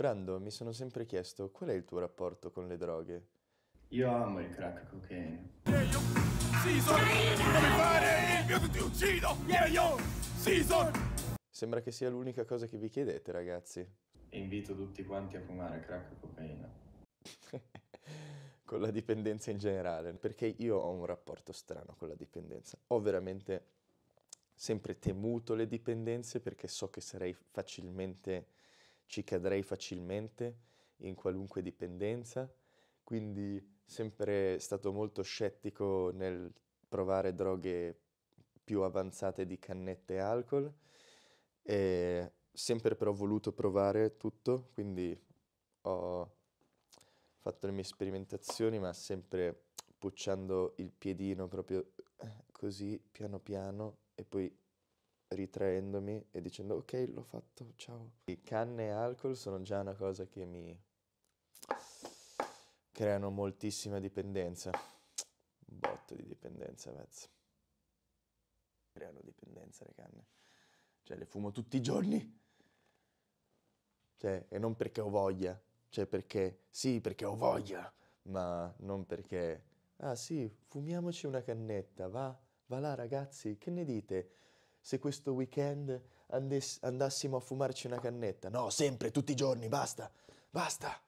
Brando, mi sono sempre chiesto qual è il tuo rapporto con le droghe? Io amo il crack cocaine. Io, season, come fare ti uccido! Io, season! Sembra che sia l'unica cosa che vi chiedete, ragazzi. Invito tutti quanti a fumare crack cocaina. con la dipendenza in generale, perché io ho un rapporto strano con la dipendenza. Ho veramente sempre temuto le dipendenze perché so che sarei facilmente ci cadrei facilmente in qualunque dipendenza, quindi sempre stato molto scettico nel provare droghe più avanzate di cannette e alcol, e sempre però ho voluto provare tutto, quindi ho fatto le mie sperimentazioni, ma sempre pucciando il piedino proprio così, piano piano, e poi ritraendomi e dicendo ok, l'ho fatto, ciao. I canne e alcol sono già una cosa che mi creano moltissima dipendenza. Un botto di dipendenza, mezzo. Creano dipendenza le canne. Cioè le fumo tutti i giorni. Cioè, e non perché ho voglia, cioè perché sì, perché ho voglia, ma non perché ah sì, fumiamoci una cannetta, va, va là ragazzi, che ne dite? se questo weekend andassimo a fumarci una cannetta. No, sempre, tutti i giorni, basta, basta.